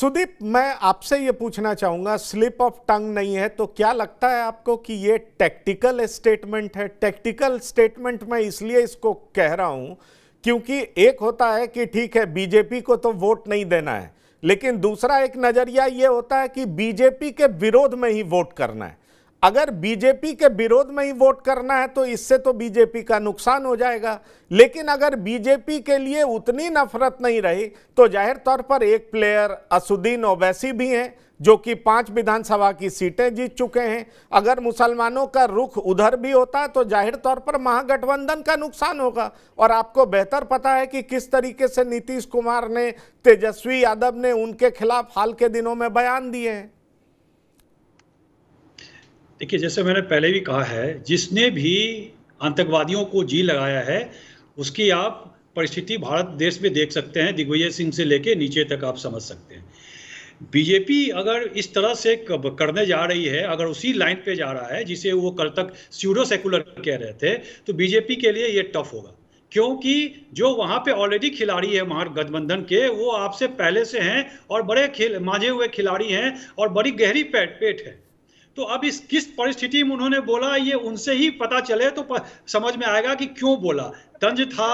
सुदीप मैं आपसे ये पूछना चाहूंगा स्लिप ऑफ टंग नहीं है तो क्या लगता है आपको कि ये टेक्टिकल स्टेटमेंट है टेक्टिकल स्टेटमेंट मैं इसलिए इसको कह रहा हूं क्योंकि एक होता है कि ठीक है बीजेपी को तो वोट नहीं देना है लेकिन दूसरा एक नजरिया ये होता है कि बीजेपी के विरोध में ही वोट करना है अगर बीजेपी के विरोध में ही वोट करना है तो इससे तो बीजेपी का नुकसान हो जाएगा लेकिन अगर बीजेपी के लिए उतनी नफरत नहीं रही तो जाहिर तौर पर एक प्लेयर असुद्दीन ओवैसी भी हैं जो कि पांच विधानसभा की सीटें जीत चुके हैं अगर मुसलमानों का रुख उधर भी होता है तो जाहिर तौर पर महागठबंधन का नुकसान होगा और आपको बेहतर पता है कि किस तरीके से नीतीश कुमार ने तेजस्वी यादव ने उनके खिलाफ हाल के दिनों में बयान दिए हैं देखिए जैसे मैंने पहले भी कहा है जिसने भी आतंकवादियों को जी लगाया है उसकी आप परिस्थिति भारत देश में देख सकते हैं दिग्विजय सिंह से लेके नीचे तक आप समझ सकते हैं बीजेपी अगर इस तरह से करने जा रही है अगर उसी लाइन पे जा रहा है जिसे वो कल तक स्यूडो सेकुलर कह रहे थे तो बीजेपी के लिए ये टफ होगा क्योंकि जो वहाँ पे ऑलरेडी खिलाड़ी है महा गठबंधन के वो आपसे पहले से हैं और बड़े खेल मांझे हुए खिलाड़ी हैं और बड़ी गहरी पेट पेट है तो अब इस किस परिस्थिति में उन्होंने बोला ये उनसे ही पता चले तो समझ में आएगा कि क्यों बोला तंज था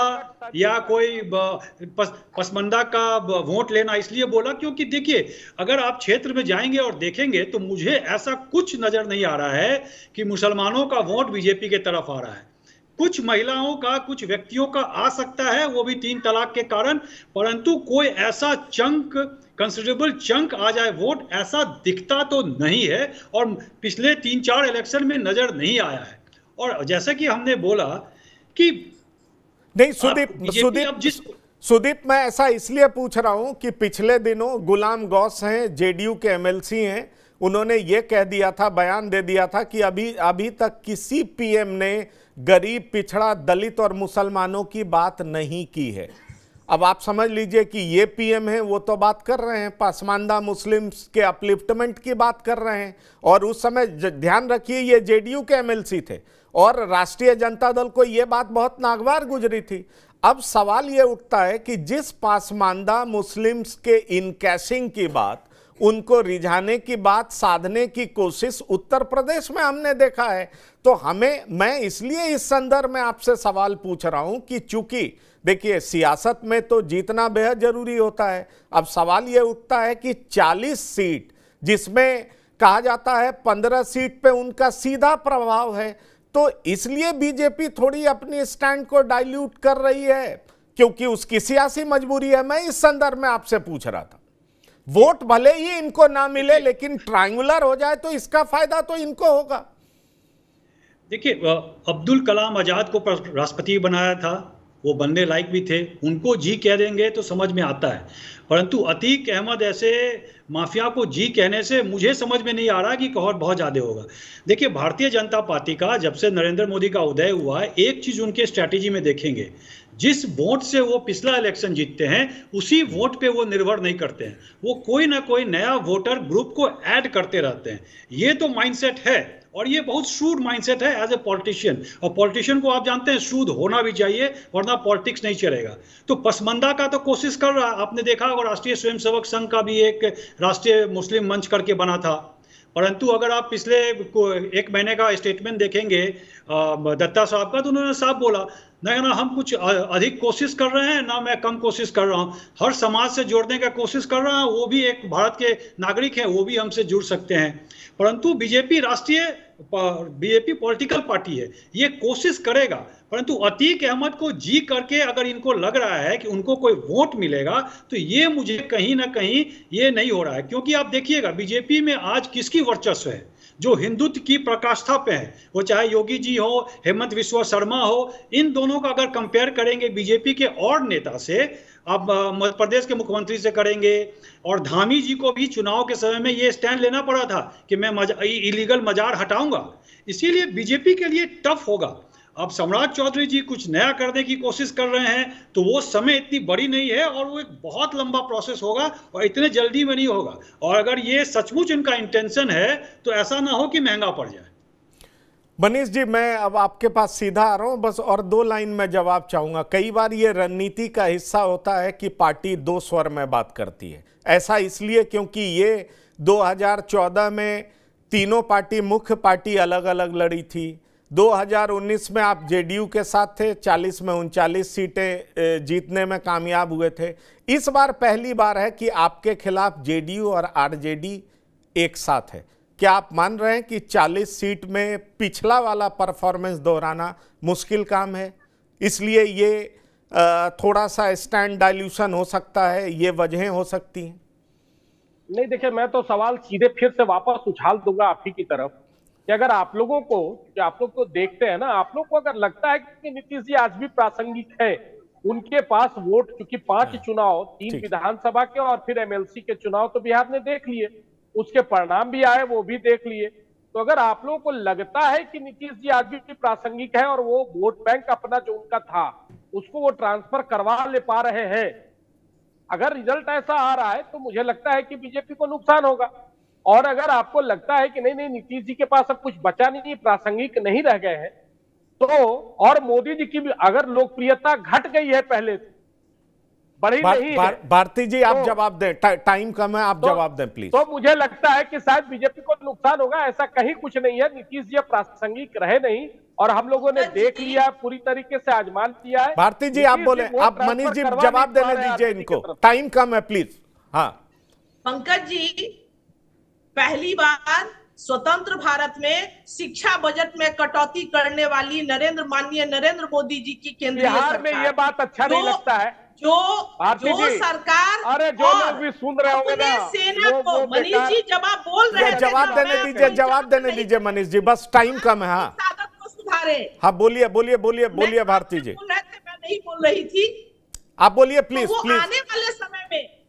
या कोई पस, पसमंदा का वोट लेना इसलिए बोला क्योंकि देखिए अगर आप क्षेत्र में जाएंगे और देखेंगे तो मुझे ऐसा कुछ नजर नहीं आ रहा है कि मुसलमानों का वोट बीजेपी के तरफ आ रहा है कुछ महिलाओं का कुछ व्यक्तियों का आ सकता है वो भी तीन तलाक के कारण परंतु कोई ऐसा चंक कंसिडरेबल चंक आ जाए वोट ऐसा दिखता तो नहीं है और पिछले तीन चार इलेक्शन में नजर नहीं आया है और जैसा कि हमने बोला कि नहीं सुदीप सुदीप जिस सुदीप मैं ऐसा इसलिए पूछ रहा हूं कि पिछले दिनों गुलाम गौस हैं जेडीयू के एमएलसी हैं उन्होंने ये कह दिया था बयान दे दिया था कि अभी अभी तक किसी पीएम ने गरीब पिछड़ा दलित और मुसलमानों की बात नहीं की है अब आप समझ लीजिए कि ये पीएम है वो तो बात कर रहे हैं पासमानदा मुस्लिम्स के अपलिफ्टमेंट की बात कर रहे हैं और उस समय ध्यान रखिए ये जेडीयू के एमएलसी थे और राष्ट्रीय जनता दल को ये बात बहुत नागवार गुजरी थी अब सवाल ये उठता है कि जिस पासमानदा मुस्लिम्स के इनकैशिंग की बात उनको रिझाने की बात साधने की कोशिश उत्तर प्रदेश में हमने देखा है तो हमें मैं इसलिए इस संदर्भ में आपसे सवाल पूछ रहा हूं कि चूंकि देखिए सियासत में तो जीतना बेहद जरूरी होता है अब सवाल यह उठता है कि 40 सीट जिसमें कहा जाता है 15 सीट पे उनका सीधा प्रभाव है तो इसलिए बीजेपी थोड़ी अपनी स्टैंड को डायल्यूट कर रही है क्योंकि उसकी सियासी मजबूरी है मैं इस संदर्भ में आपसे पूछ रहा था वोट भले ही इनको ना मिले लेकिन ट्रायंगुलर हो जाए तो इसका फायदा तो इनको होगा देखिए अब्दुल कलाम आज़ाद को राष्ट्रपति बनाया था वो बनने लायक भी थे उनको जी कह देंगे तो समझ में आता है परंतु अतीक अहमद ऐसे माफिया को जी कहने से मुझे समझ में नहीं आ रहा कि कहर बहुत ज़्यादा होगा देखिए भारतीय जनता पार्टी का जब से नरेंद्र मोदी का उदय हुआ है एक चीज़ उनके स्ट्रैटेजी में देखेंगे जिस वोट से वो पिछला इलेक्शन जीतते हैं उसी वोट पे वो निर्भर नहीं करते हैं वो कोई ना कोई नया वोटर ग्रुप को ऐड करते रहते हैं ये तो माइंडसेट है और ये बहुत सूद माइंडसेट है एज ए पॉलिटिशियन और पॉलिटिशियन को आप जानते हैं शूद होना भी चाहिए वरना पॉलिटिक्स नहीं चलेगा तो पसमंदा का तो कोशिश कर रहा आपने देखा और राष्ट्रीय स्वयंसेवक संघ का भी एक राष्ट्रीय मुस्लिम मंच करके बना था परंतु अगर आप पिछले एक महीने का स्टेटमेंट देखेंगे दत्ता साहब का तो उन्होंने साफ बोला ना ना हम कुछ अधिक कोशिश कर रहे हैं ना मैं कम कोशिश कर रहा हूँ हर समाज से जोड़ने का कोशिश कर रहा हूँ वो भी एक भारत के नागरिक हैं वो भी हमसे जुड़ सकते हैं परंतु बीजेपी राष्ट्रीय बीजेपी पॉलिटिकल पार्टी है ये कोशिश करेगा परंतु अतीक अहमद को जी करके अगर इनको लग रहा है कि उनको कोई वोट मिलेगा तो ये मुझे कहीं ना कहीं ये नहीं हो रहा है क्योंकि आप देखिएगा बीजेपी में आज किसकी वर्चस्व है जो हिंदुत्व की प्रकाष्ठा पे है वो चाहे योगी जी हो हेमंत विश्व शर्मा हो इन दोनों का अगर कंपेयर करेंगे बीजेपी के और नेता से आप मध्य प्रदेश के मुख्यमंत्री से करेंगे और धामी जी को भी चुनाव के समय में ये स्टैंड लेना पड़ा था कि मैं मजा, इलीगल मजार हटाऊंगा इसीलिए बीजेपी के लिए टफ होगा अब सम्राट चौधरी जी कुछ नया करने की कोशिश कर रहे हैं तो वो समय इतनी बड़ी नहीं है और वो एक बहुत लंबा प्रोसेस होगा और इतने जल्दी में नहीं होगा और अगर ये सचमुच इनका इंटेंशन है तो ऐसा ना हो कि महंगा पड़ जाए मनीष जी मैं अब आपके पास सीधा आ रहा हूँ बस और दो लाइन में जवाब चाहूंगा कई बार ये रणनीति का हिस्सा होता है कि पार्टी दो स्वर में बात करती है ऐसा इसलिए क्योंकि ये 2014 में तीनों पार्टी मुख्य पार्टी अलग अलग लड़ी थी 2019 में आप जेडीयू के साथ थे 40 में उनचालीस सीटें जीतने में कामयाब हुए थे इस बार पहली बार है कि आपके खिलाफ जेडीयू और आरजेडी एक साथ है क्या आप मान रहे हैं कि 40 सीट में पिछला वाला परफॉर्मेंस दोहराना मुश्किल काम है इसलिए ये थोड़ा सा स्टैंड डाइल्यूशन हो सकता है ये वजहें हो सकती हैं नहीं देखिए मैं तो सवाल सीधे फिर से वापस उछाल दूंगा आप ही की तरफ कि अगर आप लोगों को जो आप लोग को तो देखते हैं ना आप लोग को अगर लगता है कि नीतीश जी आज भी प्रासंगिक है उनके पास वोट क्योंकि पांच हाँ। चुनाव तीन विधानसभा के और फिर एमएलसी के चुनाव तो बिहार ने देख लिए उसके परिणाम भी आए वो भी देख लिए तो अगर आप लोगों को लगता है कि नीतीश जी आज भी प्रासंगिक है और वो वोट बैंक अपना जो उनका था उसको वो ट्रांसफर करवा ले पा रहे हैं अगर रिजल्ट ऐसा आ रहा है तो मुझे लगता है कि बीजेपी को नुकसान होगा और अगर आपको लगता है कि नहीं नहीं नीतीश जी के पास अब कुछ बचा नहीं प्रासंगिक नहीं रह गए हैं तो और मोदी जी की भी अगर लोकप्रियता घट गई है पहले से बड़ी बार, नहीं बार, भारती जी आप तो, जवाब दें टा, टाइम कम है आप तो, जवाब दें प्लीज तो मुझे लगता है कि शायद बीजेपी को नुकसान होगा ऐसा कहीं कुछ नहीं है नीतीश जी प्रासंगिक रहे नहीं और हम लोगों ने देख लिया पूरी तरीके से आजमान किया है भारती जी आप बोले आप मनीष जी जवाब देने दीजिए इनको टाइम कम है प्लीज हाँ पंकज जी पहली बार स्वतंत्र भारत में शिक्षा बजट में कटौती करने वाली नरेंद्र माननीय नरेंद्र मोदी जी की केंद्रीय में ये बात अच्छा तो, नहीं लगता है जो जो सरकार अरे जो लोग भी सुन रहे होंगे ना सेना को मनीष जी जवाब बोल रहे हैं जवाब देने दीजिए जवाब देने दीजिए मनीष जी बस टाइम कम है हाँ सुधारे हाँ बोलिए बोलिए बोलिए बोलिए भारती जी मैं नहीं बोल रही थी आप बोलिए प्लीज प्लीज तो आने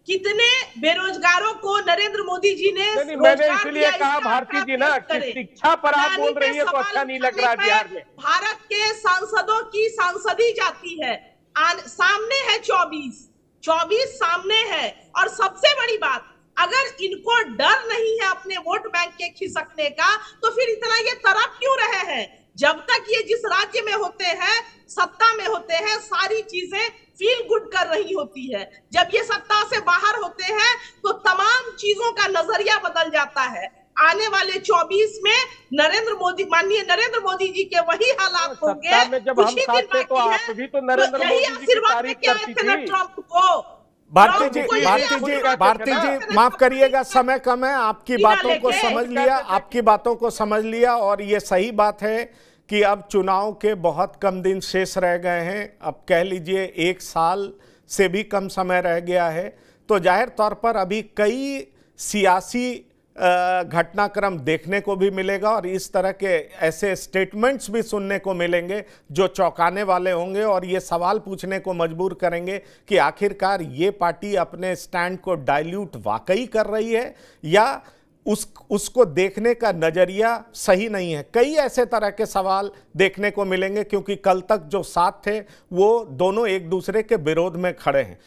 कितने बेरोजगारों को नरेंद्र मोदी जी ने मैंने इसलिए कहा भारतीय जी ना कि शिक्षा पर आप बोल रही है तो अच्छा नहीं लग रहा बिहार में भारत के सांसदों की सांसदी जाती है आन, सामने है चौबीस चौबीस सामने है और सबसे बड़ी बात अगर इनको डर नहीं है अपने वोट बैंक के खिसकने का तो फिर इतना ये तरफ क्यों रहे हैं जब तक ये जिस राज्य में होते हैं सत्ता में होते हैं सारी चीजें रही होती है जब ये सत्ता से बाहर होते हैं तो तमाम चीजों का नजरिया बदल जाता है आने वाले 24 में नरेंद्र मोदी माननीय नरेंद्र मोदी जी के वही हालात होंगे तो आप तो, तो ट्रंप को भारती जी भारती जी भारती जी माफ करिएगा समय कम है आपकी बातों को समझ लिया आपकी बातों को समझ लिया और ये सही बात है कि अब चुनाव के बहुत कम दिन शेष रह गए हैं अब कह लीजिए एक साल से भी कम समय रह गया है तो जाहिर तौर पर अभी कई सियासी घटनाक्रम देखने को भी मिलेगा और इस तरह के ऐसे स्टेटमेंट्स भी सुनने को मिलेंगे जो चौंकाने वाले होंगे और ये सवाल पूछने को मजबूर करेंगे कि आखिरकार ये पार्टी अपने स्टैंड को डाइल्यूट वाकई कर रही है या उस उसको देखने का नज़रिया सही नहीं है कई ऐसे तरह के सवाल देखने को मिलेंगे क्योंकि कल तक जो साथ थे वो दोनों एक दूसरे के विरोध में खड़े हैं